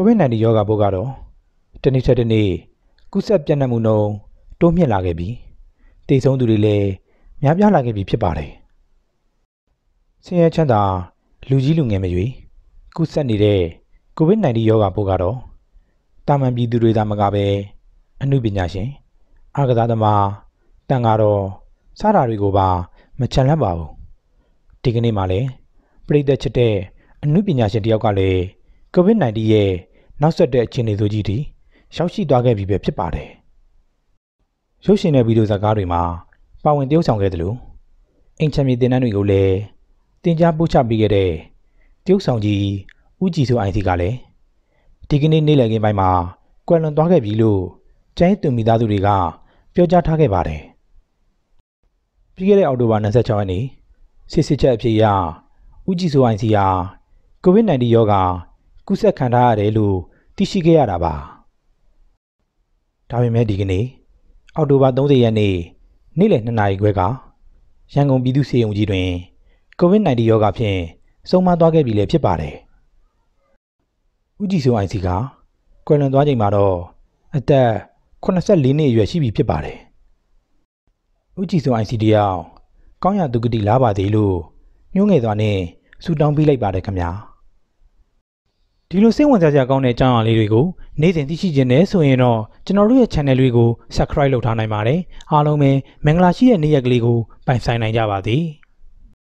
COVID-19 ရောဂါပိုးကတော့တနေ့တစ်နေ့ကူးစက်ပြန့်နှံ့မှုနှုန်းတိုးမြင့်လာခဲ့ပြီးတည်ဆုံးသူတွေလည်းများပြားလာခဲ့ပြီဖြစ်ပါတယ်။ဆင်းရဲချမ်းသာ လူကြီးလူငယ်မရွေးကူးစက်နေတဲ့ COVID-19 ရောဂါပိုးကတော့တာမန်ပြည်သူတွေသာမကပဲအမှုပညာရှင်အာကစားသမားတန်ဃာတော်စတာတွေကိုပါမချန်လန့်ပါဘူးဒီကနေ့မှလည်းပြည်သက်ချစ်တဲ့အမှုပညာရှင်တယောက်ကလည်း COVID-19 ရဲ့နောက်ဆက်တဲ့အခြေအနေဆိုကြီးတွေရောက်ရှိသွားခဲ့ပြီပဲဖြစ်ပါတယ်။ရုပ်ရှင်နဲ့ဗီဒီယိုဇာတ်ကားတွေမှာပါဝင်တရုတ်ဆောင်ခဲ့သလိုအင်ချမ်မီတင်နန်းတွေကိုလည်းတင် जा ပို့ချပေးခဲ့တဲ့တရုတ်ဆောင်ကြီးဦးကြည်စိုးအိုင်စီကလည်းဒီကနေ့နေ့လည်ခင်းပိုင်းမှာကွယ်လွန်သွားခဲ့ပြီလို့ကျိုင်းသူမိသားစုတွေကပြောကြားထားခဲ့ပါတယ်။ပြီးခဲ့တဲ့အောက်တိုဘာ26ရက်နေ့စစ်စစ်ချက်အဖြစ်အရဦးကြည်စိုးအိုင်စီဟာကိုဗစ် -19 ရောဂါကူးစက်ခံထားရတယ်လို့သိရှိခဲ့ရတာပါ။ဒါပေမဲ့ဒီကနေ့အောက်တိုဘာ30ရက်နေ့နေ့လယ်2နာရီခွဲက ရန်ကုန်ပြည်သူ့စေယုံကြီးတွင် COVID-19 ရောဂါဖြင့်ဆုံးမသွားခဲ့ပြီလည်းဖြစ်ပါတယ်။ဦးကြည်စိုးအိုင်စီကကွယ်လွန်သွားချိန်မှာတော့အသက်84နှစ်အရွယ်ရှိပြီဖြစ်ပါတယ်။ဦးကြည်စိုးအိုင်စီတယောက်ကောင်းရသူဂတိလားပါသေးလို့ညှိုးငယ်စွာနဲ့ဆူတောင်းပေးလိုက်ပါတယ်ခင်ဗျာ။ဒီလိုစိတ်ဝင်စားစရာကောင်းတဲ့အကြောင်းအရာလေးတွေကိုနေ့စဉ်သိရှိခြင်းနဲ့ဆိုရင်တော့ကျွန်တော်တို့ရဲ့ channel လေးကို subscribe လုပ်ထားနိုင်ပါတယ်အားလုံးပဲမင်္ဂလာရှိတဲ့နေ့ရက်ကလေးကိုပိုင်ဆိုင်နိုင်ကြပါသည်